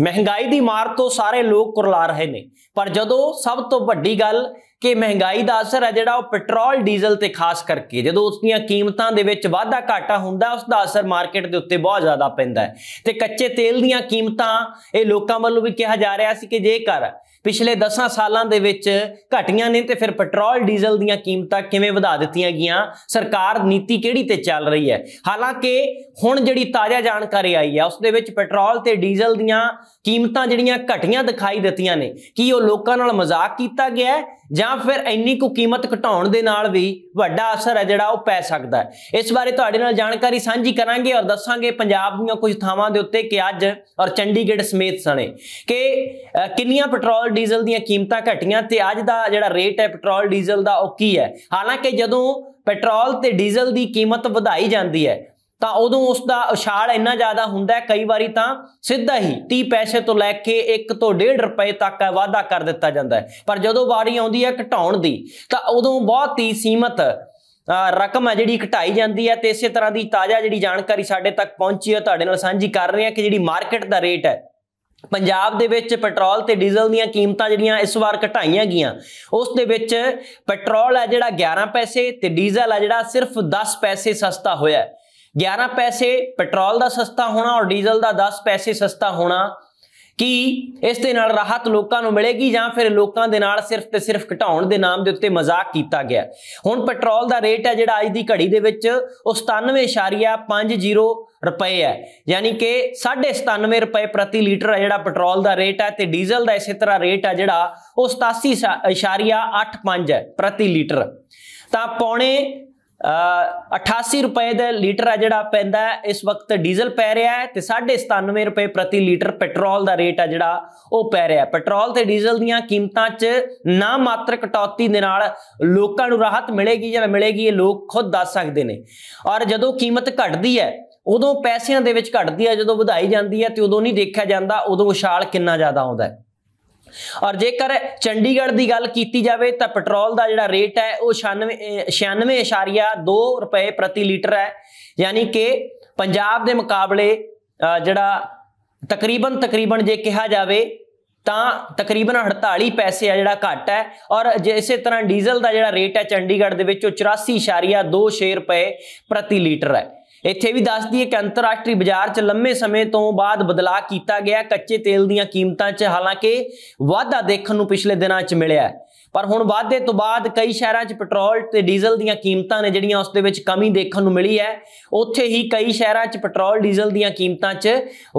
ਮਹਿੰਗਾਈ ਦੀ ਮਾਰ ਤੋਂ ਸਾਰੇ ਲੋਕ ਕੁਰਲਾ ਰਹੇ ਨੇ ਪਰ ਜਦੋਂ ਸਭ ਤੋਂ ਵੱਡੀ ਗੱਲ ਕਿ ਮਹਿੰਗਾਈ ਦਾ ਅਸਰ ਹੈ ਜਿਹੜਾ ਉਹ ਪੈਟਰੋਲ ਡੀਜ਼ਲ ਤੇ ਖਾਸ ਕਰਕੇ ਜਦੋਂ ਉਸ ਦੀਆਂ ਕੀਮਤਾਂ ਦੇ ਵਿੱਚ ਵਾਧਾ ਘਾਟਾ ਹੁੰਦਾ ਉਸ ਦਾ ਅਸਰ ਮਾਰਕੀਟ ਦੇ ਉੱਤੇ ਬਹੁਤ ਜ਼ਿਆਦਾ ਪੈਂਦਾ ਹੈ ਤੇ ਕੱਚੇ ਤੇਲ ਦੀਆਂ ਕੀਮਤਾਂ ਇਹ ਲੋਕਾਂ ਵੱਲੋਂ ਵੀ ਕਿਹਾ ਜਾ ਰਿਹਾ ਸੀ ਕਿ ਜੇਕਰ ਪਿਛਲੇ 10 ਸਾਲਾਂ ਦੇ ਵਿੱਚ ਘਟੀਆਂ ਨੇ ਤੇ ਫਿਰ ਪੈਟਰੋਲ ਡੀਜ਼ਲ ਦੀਆਂ ਕੀਮਤਾਂ ਕਿਵੇਂ ਵਧਾ ਦਿੱਤੀਆਂ ਗਈਆਂ ਸਰਕਾਰ ਨੀਤੀ ਕਿਹੜੀ ਤੇ ਚੱਲ ਰਹੀ ਹੈ ਹਾਲਾਂਕਿ ਹੁਣ ਜਿਹੜੀ ਤਾਜ਼ਾ ਜਾਣਕਾਰੀ ਆਈ ਹੈ ਉਸ ਦੇ ਵਿੱਚ ਪੈਟਰੋਲ ਤੇ ਡੀਜ਼ਲ ਦੀਆਂ ਕੀਮਤਾਂ ਜਿਹੜੀਆਂ ਘਟੀਆਂ ਦਿਖਾਈ ਦਿੱਤੀਆਂ ਨੇ ਕੀ ਉਹ ਲੋਕਾਂ ਨਾਲ ਮਜ਼ਾਕ ਕੀਤਾ ਗਿਆ ਹੈ ਜਾਂ ਫਿਰ ਇੰਨੀ ਕੁ ਕੀਮਤ ਘਟਾਉਣ ਦੇ ਨਾਲ ਵੀ ਵੱਡਾ ਅਸਰ ਹੈ ਜਿਹੜਾ ਉਹ ਪੈ ਸਕਦਾ ਹੈ ਇਸ ਬਾਰੇ ਤੁਹਾਡੇ ਨਾਲ ਜਾਣਕਾਰੀ ਸਾਂਝੀ ਕਰਾਂਗੇ ਔਰ ਦੱਸਾਂਗੇ ਪੰਜਾਬ ਦੀਆਂ ਕੁਝ ਥਾਵਾਂ ਦੇ ਉੱਤੇ ਕਿ ਅੱਜ ਔਰ ਚੰਡੀਗੜ੍ਹ ਸਮੇਤ ਸਣੇ ਕਿ ਕਿੰਨੀਆਂ ਪੈਟਰੋਲ ਡੀਜ਼ਲ ਦੀਆਂ ਕੀਮਤਾਂ ਘਟੀਆਂ ਤੇ ਅੱਜ ਦਾ ਜਿਹੜਾ ਰੇਟ ਹੈ ਪੈਟਰੋਲ ਡੀਜ਼ਲ ਦਾ ਉਹ ਕੀ ਹੈ ਹਾਲਾਂਕਿ ਜਦੋਂ ਪੈਟਰੋਲ ਤੇ ਡੀਜ਼ਲ ਦੀ ਕੀਮਤ ਵਧਾਈ ਜਾਂਦੀ ਹੈ ਤਾਂ ਉਦੋਂ ਉਸ ਦਾ ਉਛਾਲ ਇੰਨਾ ਜ਼ਿਆਦਾ ਹੁੰਦਾ ਹੈ ਕਈ ਵਾਰੀ ਤਾਂ ਸਿੱਧਾ ਹੀ 30 ਪੈਸੇ ਤੋਂ ਲੈ ਕੇ 1 ਤੋਂ 1.5 ਰੁਪਏ ਤੱਕ ਵਾਧਾ ਕਰ ਦਿੱਤਾ ਜਾਂਦਾ ਹੈ ਪਰ ਜਦੋਂ ਵਾਰੀ ਆਉਂਦੀ ਹੈ ਘਟਾਉਣ ਦੀ ਤਾਂ ਉਦੋਂ ਬਹੁਤ ਹੀ ਸੀਮਤ ਰਕਮ ਹੈ ਜਿਹੜੀ ਘਟਾਈ ਜਾਂਦੀ ਹੈ ਤੇ ਇਸੇ ਤਰ੍ਹਾਂ ਦੀ ਤਾਜ਼ਾ ਜਿਹੜੀ ਜਾਣਕਾਰੀ ਸਾਡੇ ਤੱਕ ਪਹੁੰਚੀ ਹੈ ਤੁਹਾਡੇ ਨਾਲ ਸਾਂਝੀ ਕਰ ਰਹੇ ਹਾਂ ਕਿ ਜਿਹੜੀ ਮਾਰਕੀਟ ਦਾ ਰੇਟ ਹੈ ਪੰਜਾਬ ਦੇ ਵਿੱਚ ਪੈਟਰੋਲ ਤੇ ਡੀਜ਼ਲ ਦੀਆਂ ਕੀਮਤਾਂ ਜਿਹੜੀਆਂ ਇਸ ਵਾਰ ਘਟਾਈਆਂ ਗਈਆਂ ਉਸ ਦੇ ਵਿੱਚ ਪੈਟਰੋਲ ਹੈ ਜਿਹੜਾ 11 ਪੈਸੇ ਤੇ ਡੀਜ਼ਲ ਹੈ ਜਿਹੜਾ ਸਿਰਫ 10 ਪੈਸੇ ਸਸਤਾ ਹੋਇਆ 11 ਪੈਸੇ ਪੈਟਰੋਲ ਦਾ ਸਸਤਾ ਹੋਣਾ ਔਰ ਡੀਜ਼ਲ ਦਾ 10 ਪੈਸੇ ਸਸਤਾ ਹੋਣਾ ਕਿ ਇਸ ਦੇ ਨਾਲ ਰਾਹਤ ਲੋਕਾਂ ਨੂੰ ਮਿਲੇਗੀ ਜਾਂ ਫਿਰ ਲੋਕਾਂ ਦੇ ਨਾਲ ਸਿਰਫ ਤੇ ਸਿਰਫ ਘਟਾਉਣ ਦੇ ਨਾਮ ਦੇ ਉੱਤੇ ਮਜ਼ਾਕ ਕੀਤਾ ਗਿਆ ਹੁਣ ਪੈਟਰੋਲ ਦਾ ਰੇਟ ਹੈ ਜਿਹੜਾ ਅੱਜ ਦੀ ਘੜੀ ਦੇ ਵਿੱਚ ਉਹ 97.50 ਰੁਪਏ ਹੈ ਯਾਨੀ ਕਿ 97.5 ਰੁਪਏ ਪ੍ਰਤੀ ਲੀਟਰ ਹੈ ਜਿਹੜਾ ਪੈਟਰੋਲ ਦਾ ਰੇਟ ਹੈ ਤੇ ਡੀਜ਼ਲ ਦਾ ਇਸੇ ਤਰ੍ਹਾਂ ਰੇਟ ਹੈ ਜਿਹੜਾ ਉਹ 87.85 ਹੈ ਪ੍ਰਤੀ ਲੀਟਰ ਤਾਂ ਪੌਣੇ 88 ਰੁਪਏ ਦਾ ਲੀਟਰ ਆ ਜਿਹੜਾ ਪੈਂਦਾ ਇਸ ਵਕਤ ਡੀਜ਼ਲ ਪੈ ਰਿਹਾ ਹੈ ਤੇ 97.5 ਰੁਪਏ ਪ੍ਰਤੀ ਲੀਟਰ ਪੈਟਰੋਲ ਦਾ ਰੇਟ ਆ ਜਿਹੜਾ ਉਹ ਪੈ ਰਿਹਾ ਹੈ ਪੈਟਰੋਲ ਤੇ ਡੀਜ਼ਲ ਦੀਆਂ ਕੀਮਤਾਂ 'ਚ ਨਾ ਮਾਤਰ ਕਟੌਤੀ ਦੇ ਨਾਲ ਲੋਕਾਂ ਨੂੰ ਰਾਹਤ ਮਿਲੇਗੀ ਜਾਂ ਮਿਲੇਗੀ ਇਹ ਲੋਕ ਖੁਦ ਦੱਸ ਸਕਦੇ ਨੇ ਔਰ ਜਦੋਂ ਕੀਮਤ ਘਟਦੀ ਹੈ ਉਦੋਂ ਪੈਸਿਆਂ ਦੇ ਵਿੱਚ ਘਟਦੀ ਹੈ ਜਦੋਂ ਵਧਾਈ ਜਾਂਦੀ ਹੈ ਤੇ ਉਦੋਂ ਨਹੀਂ ਦੇਖਿਆ ਜਾਂਦਾ ਉਦੋਂ ਉਛਾਲ ਕਿੰਨਾ ਜ਼ਿਆਦਾ ਆਉਂਦਾ ਹੈ ਔਰ ਜੇਕਰ ਚੰਡੀਗੜ੍ਹ ਦੀ ਗੱਲ ਕੀਤੀ ਜਾਵੇ ਤਾਂ ਪੈਟਰੋਲ ਦਾ ਜਿਹੜਾ ਰੇਟ ਹੈ ਉਹ 96.2 ਰੁਪਏ ਪ੍ਰਤੀ ਲੀਟਰ ਹੈ ਯਾਨੀ ਕਿ ਪੰਜਾਬ ਦੇ ਮੁਕਾਬਲੇ ਜਿਹੜਾ ਤਕਰੀਬਨ ਤਕਰੀਬਨ ਜੇ ਕਿਹਾ ਜਾਵੇ ਤਾਂ ਤਕਰੀਬਨ 48 ਪੈਸੇ ਆ ਜਿਹੜਾ ਘੱਟ ਹੈ ਔਰ ਇਸੇ ਤਰ੍ਹਾਂ ਡੀਜ਼ਲ ਦਾ ਜਿਹੜਾ ਰੇਟ ਹੈ ਚੰਡੀਗੜ੍ਹ ਦੇ ਵਿੱਚ ਉਹ 84.26 ਰੁਪਏ ਪ੍ਰਤੀ ਲੀਟਰ ਹੈ ਇੱਥੇ ਵੀ ਦੱਸ ਦਈਏ ਕਿ ਅੰਤਰਰਾਸ਼ਟਰੀ ਬਾਜ਼ਾਰ 'ਚ ਲੰਮੇ ਸਮੇਂ ਤੋਂ ਬਾਅਦ ਬਦਲਾਅ ਕੀਤਾ ਗਿਆ ਕੱਚੇ ਤੇਲ ਦੀਆਂ ਕੀਮਤਾਂ 'ਚ ਹਾਲਾਂਕਿ ਵਾਧਾ ਦੇਖਣ ਨੂੰ ਪਿਛਲੇ ਦਿਨਾਂ 'ਚ ਮਿਲਿਆ ਪਰ ਹੁਣ ਵਾਧੇ ਤੋਂ ਬਾਅਦ ਕਈ ਸ਼ਹਿਰਾਂ 'ਚ ਪੈਟਰੋਲ ਤੇ ਡੀਜ਼ਲ ਦੀਆਂ ਕੀਮਤਾਂ ਨੇ ਜਿਹੜੀਆਂ ਉਸ ਦੇ ਵਿੱਚ ਕਮੀ ਦੇਖਣ ਨੂੰ ਮਿਲੀ ਹੈ ਉੱਥੇ ਹੀ ਕਈ ਸ਼ਹਿਰਾਂ 'ਚ ਪੈਟਰੋਲ ਡੀਜ਼ਲ ਦੀਆਂ ਕੀਮਤਾਂ 'ਚ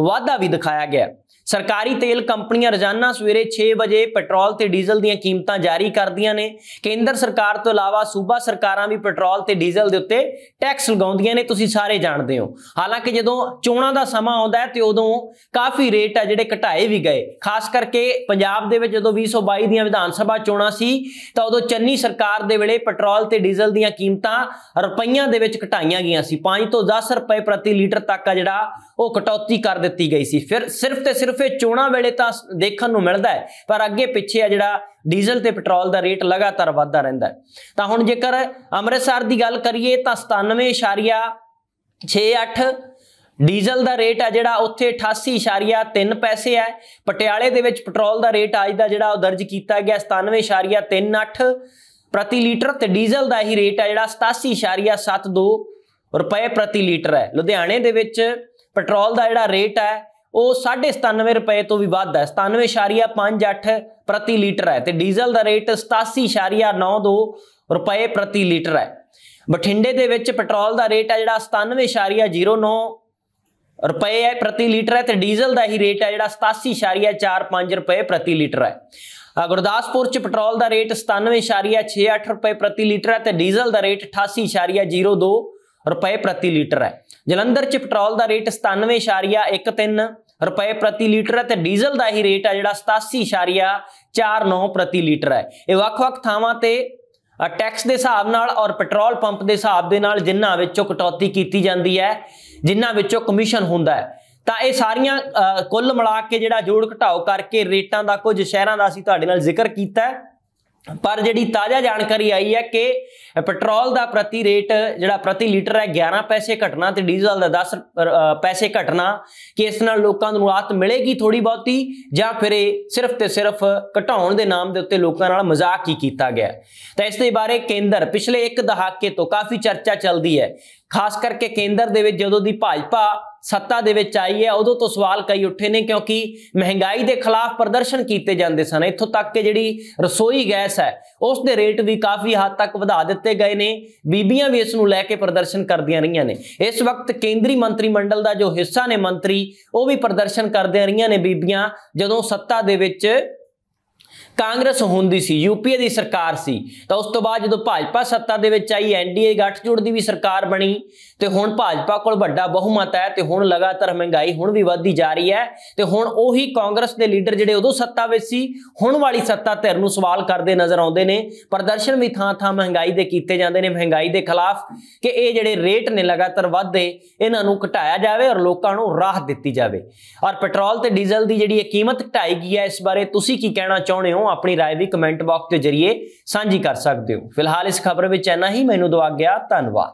ਵਾਧਾ ਵੀ ਦਿਖਾਇਆ ਗਿਆ ਸਰਕਾਰੀ ਤੇਲ ਕੰਪਨੀਆਂ ਰੋਜ਼ਾਨਾ ਸਵੇਰੇ 6 ਵਜੇ ਪੈਟਰੋਲ ਤੇ ਡੀਜ਼ਲ ਦੀਆਂ ਕੀਮਤਾਂ ਜਾਰੀ ਕਰਦੀਆਂ ਨੇ ਕੇਂਦਰ ਸਰਕਾਰ ਤੋਂ ਇਲਾਵਾ ਸੂਬਾ ਸਰਕਾਰਾਂ ਵੀ ਪੈਟਰੋਲ ਤੇ ਡੀਜ਼ਲ ਦੇ ਉੱਤੇ ਟੈਕਸ ਲਗਾਉਂਦੀਆਂ ਨੇ ਤੁਸੀਂ ਸਾਰੇ ਜਾਣਦੇ ਹੋ ਹਾਲਾਂਕਿ ਜਦੋਂ ਚੋਣਾਂ ਦਾ ਸਮਾਂ ਆਉਂਦਾ ਹੈ ਤੇ ਉਦੋਂ ਕਾਫੀ ਰੇਟ ਆ ਜਿਹੜੇ ਘਟਾਏ ਵੀ ਗਏ ਖਾਸ ਕਰਕੇ ਪੰਜਾਬ ਦੇ ਵਿੱਚ ਜਦੋਂ 2022 ਦੀਆਂ ਵਿਧਾਨ ਸਭਾ ਚੋਣਾਂ ਸੀ ਤਾਂ ਉਦੋਂ ਚੰਨੀ ਸਰਕਾਰ ਦੇ ਵੇਲੇ ਪੈਟਰੋਲ ਤੇ ਡੀਜ਼ਲ ਦੀਆਂ ਕੀਮਤਾਂ ਰੁਪਈਆਂ ਦੇ ਵਿੱਚ ਘਟਾਈਆਂ ਗਈਆਂ ਸੀ 5 ਤੋਂ 10 ਰੁਪਏ ਪ੍ਰਤੀ ਲੀਟਰ ਤੱਕ ਆ ਜਿਹੜਾ ਉਹ ਕਟੌਤੀ ਕਰ ਦਿੱਤੀ ਗਈ ਸੀ ਫਿਰ ਸਿਰਫ ਤੇ ਸਿਰਫ ਸਿਰਫ ਇਹ ਚੋਣਾਂ ਵੇਲੇ ਤਾਂ ਦੇਖਣ ਨੂੰ ਮਿਲਦਾ ਹੈ ਪਰ ਅੱਗੇ ਪਿੱਛੇ ਆ ਜਿਹੜਾ ਡੀਜ਼ਲ ਤੇ ਪੈਟਰੋਲ ਦਾ ਰੇਟ ਲਗਾਤਾਰ ਵਧਦਾ ਰਹਿੰਦਾ ਹੈ ਤਾਂ ਹੁਣ ਜੇਕਰ ਅੰਮ੍ਰਿਤਸਰ ਦੀ ਗੱਲ ਕਰੀਏ ਤਾਂ 97.68 ਡੀਜ਼ਲ ਦਾ ਰੇਟ ਆ ਜਿਹੜਾ ਉੱਥੇ 88.3 ਪੈਸੇ ਹੈ ਪਟਿਆਲੇ ਦੇ ਵਿੱਚ ਪੈਟਰੋਲ ਦਾ ਰੇਟ ਅੱਜ ਦਾ ਜਿਹੜਾ ਉਹ ਦਰਜ ਕੀਤਾ ਗਿਆ 97.38 ਪ੍ਰਤੀ ਲੀਟਰ ਤੇ ਡੀਜ਼ਲ ਦਾ ਹੀ ਰੇਟ ਆ ਜਿਹੜਾ 87.72 ਰੁਪਏ ਪ੍ਰਤੀ ਲੀਟਰ ਹੈ ਲੁਧਿਆਣੇ ਦੇ ਵਿੱਚ ਪੈਟਰੋਲ ਦਾ ਜਿਹੜਾ ਰੇਟ ਹੈ ਉਹ 97 ਰੁਪਏ ਤੋਂ ਵੀ ਵੱਧ ਹੈ 97.58 ਪ੍ਰਤੀ ਲੀਟਰ ਹੈ ਤੇ ਡੀਜ਼ਲ ਦਾ ਰੇਟ 87.92 ਰੁਪਏ ਪ੍ਰਤੀ ਲੀਟਰ ਹੈ ਬਠਿੰਡੇ ਦੇ ਵਿੱਚ ਪੈਟਰੋਲ ਦਾ ਰੇਟ ਹੈ ਜਿਹੜਾ 97.09 ਰੁਪਏ ਹੈ ਪ੍ਰਤੀ ਲੀਟਰ ਹੈ ਤੇ ਡੀਜ਼ਲ ਦਾ ਹੀ ਰੇਟ ਹੈ ਜਿਹੜਾ 87.45 ਰੁਪਏ ਪ੍ਰਤੀ ਲੀਟਰ ਹੈ ਗੁਰਦਾਸਪੁਰ ਚ ਪੈਟਰੋਲ ਦਾ ਰੇਟ 97.68 ਰੁਪਏ ਪ੍ਰਤੀ ਲੀਟਰ ਹੈ ਤੇ ਡੀਜ਼ਲ ਦਾ ਰੇਟ 88.02 ਰੁਪਏ ਪ੍ਰਤੀ ਲੀਟਰ ਹੈ ਜਲੰਧਰ ਚ ਪੈਟਰੋਲ ਦਾ ਰੇਟ 97.13 ਰੁਪਏ ਪ੍ਰਤੀ ਲੀਟਰ ਹੈ ਤੇ ਡੀਜ਼ਲ ਦਾ ਹੀ ਰੇਟ ਹੈ ਜਿਹੜਾ 87.49 ਪ੍ਰਤੀ ਲੀਟਰ ਹੈ ਇਹ ਵੱਖ-ਵੱਖ ਥਾਵਾਂ ਤੇ ਟੈਕਸ ਦੇ ਹਿਸਾਬ ਨਾਲ ਔਰ ਪੈਟਰੋਲ ਪੰਪ ਦੇ ਹਿਸਾਬ ਦੇ ਨਾਲ ਜਿੰਨਾ ਵਿੱਚੋਂ ਕਟੌਤੀ ਕੀਤੀ ਜਾਂਦੀ ਹੈ ਜਿੰਨਾ ਵਿੱਚੋਂ ਕਮਿਸ਼ਨ ਹੁੰਦਾ ਹੈ ਤਾਂ ਇਹ ਸਾਰੀਆਂ ਕੁੱਲ ਮਿਲਾ ਕੇ ਜਿਹੜਾ ਜੋੜ ਘਟਾਓ ਕਰਕੇ ਰੇਟਾਂ ਦਾ ਕੁਝ ਸ਼ਹਿਰਾਂ ਦਾ ਅਸੀਂ ਤੁਹਾਡੇ ਨਾਲ ਜ਼ਿਕਰ ਕੀਤਾ ਹੈ ਪਰ ਜਿਹੜੀ ਤਾਜ਼ਾ ਜਾਣਕਾਰੀ ਆਈ ਹੈ ਕਿ ਪੈਟਰੋਲ ਦਾ ਪ੍ਰਤੀ ਰੇਟ ਜਿਹੜਾ ਪ੍ਰਤੀ ਲੀਟਰ ਹੈ 11 ਪੈਸੇ ਘਟਣਾ ਤੇ ਡੀਜ਼ਲ ਦਾ 10 ਪੈਸੇ ਘਟਣਾ ਕਿ ਇਸ ਨਾਲ ਲੋਕਾਂ ਨੂੰ ਰਾਹਤ ਮਿਲੇਗੀ ਥੋੜੀ ਬਹੁਤੀ ਜਾਂ ਫਿਰ ਇਹ ਸਿਰਫ ਤੇ ਸਿਰਫ ਘਟਾਉਣ ਦੇ ਨਾਮ ਦੇ ਉੱਤੇ ਲੋਕਾਂ ਨਾਲ ਮਜ਼ਾਕ ਹੀ ਕੀਤਾ ਗਿਆ ਤਾਂ ਇਸ ਦੇ ਬਾਰੇ ਕੇਂਦਰ ਪਿਛਲੇ ਇੱਕ ਦਹਾਕੇ ਤੋਂ ਕਾਫੀ ਚਰਚਾ ਚੱਲਦੀ ਹੈ ਖਾਸ ਕਰਕੇ ਕੇਂਦਰ ਦੇ ਵਿੱਚ ਜਦੋਂ ਦੀ ਭਾਜਪਾ ਸੱਤਾ ਦੇ ਵਿੱਚ ਆਈ ਹੈ ਉਦੋਂ ਤੋਂ ਸਵਾਲ ਕਈ ਉੱਠੇ ਨੇ ਕਿਉਂਕਿ ਮਹਿੰਗਾਈ ਦੇ ਖਿਲਾਫ ਪ੍ਰਦਰਸ਼ਨ ਕੀਤੇ ਜਾਂਦੇ ਸਨ ਇੱਥੋਂ ਤੱਕ ਕਿ ਜਿਹੜੀ ਰਸੋਈ ਗੈਸ ਹੈ ਉਸ ਦੇ ਰੇਟ ਵੀ ਕਾਫੀ ਹੱਦ ਤੱਕ ਵਧਾ ਦਿੱਤੇ ਗਏ ਨੇ ਬੀਬੀਆਂ ਵੀ ਇਸ ਨੂੰ ਲੈ ਕੇ ਪ੍ਰਦਰਸ਼ਨ ਕਰਦੀਆਂ ਰਹੀਆਂ ਨੇ ਇਸ ਵਕਤ ਕੇਂਦਰੀ ਮੰਤਰੀ ਮੰਡਲ ਦਾ ਜੋ ਹਿੱਸਾ ਨੇ ਮੰਤਰੀ ਉਹ ਵੀ ਪ੍ਰਦਰਸ਼ਨ ਕਰਦੇ ਰਹੀਆਂ ਨੇ ਬੀਬੀਆਂ ਜਦੋਂ ਸੱਤਾ ਦੇ ਵਿੱਚ ਕਾਂਗਰਸ ਹੁੰਦੀ ਸੀ ਯੂਪੀਏ ਦੀ ਸਰਕਾਰ ਸੀ ਤਾਂ ਉਸ ਤੋਂ ਬਾਅਦ ਜਦੋਂ ਭਾਜਪਾ ਸੱਤਾ ਦੇ ਵਿੱਚ ਆਈ ਐਨਡੀਏ ਗੱਠਜੋੜ ਦੀ ਵੀ ਸਰਕਾਰ ਬਣੀ ਤੇ ਹੁਣ ਭਾਜਪਾ ਕੋਲ ਵੱਡਾ ਬਹੁਮਤ ਹੈ ਤੇ ਹੁਣ ਲਗਾਤਾਰ ਮਹਿੰਗਾਈ ਹੁਣ ਵੀ ਵੱਧਦੀ ਜਾ ਰਹੀ ਹੈ ਤੇ ਹੁਣ ਉਹੀ ਕਾਂਗਰਸ ਦੇ ਲੀਡਰ ਜਿਹੜੇ ਉਦੋਂ ਸੱਤਾ ਵਿੱਚ ਸੀ ਹੁਣ ਵਾਲੀ ਸੱਤਾ ਧਿਰ ਨੂੰ ਸਵਾਲ ਕਰਦੇ ਨਜ਼ਰ ਆਉਂਦੇ ਨੇ ਪ੍ਰਦਰਸ਼ਨ ਵੀ ਥਾਂ-ਥਾਂ ਮਹਿੰਗਾਈ ਦੇ ਕੀਤੇ ਜਾਂਦੇ ਨੇ ਮਹਿੰਗਾਈ ਦੇ ਖਿਲਾਫ ਕਿ ਇਹ ਜਿਹੜੇ ਰੇਟ ਨੇ ਲਗਾਤਾਰ ਵਧਦੇ ਇਹਨਾਂ ਨੂੰ ਘਟਾਇਆ ਜਾਵੇ ਔਰ ਲੋਕਾਂ ਨੂੰ ਰਾਹਤ ਦਿੱਤੀ ਜਾਵੇ ਔਰ ਪੈਟਰੋਲ ਤੇ ਡੀਜ਼ਲ ਦੀ ਜਿਹੜੀ ਇਹ ਕੀਮਤ ਘਟਾਈ ਗਈ ਹੈ ਇਸ ਬਾਰੇ ਤੁਸੀਂ ਕੀ ਕਹਿਣਾ ਚਾਹੁੰਦੇ ਹੋ ਹੋ ਆਪਣੀ رائے ਵੀ ਕਮੈਂਟ ਬਾਕਸ ਦੇ ਜ਼ਰੀਏ ਸਾਂਝੀ ਕਰ ਸਕਦੇ ਹੋ ਫਿਲਹਾਲ ਇਸ ਖਬਰ ਵਿੱਚ ਇੰਨਾ ਹੀ ਮੈਨੂੰ ਦਵਾ ਗਿਆ ਧੰਨਵਾਦ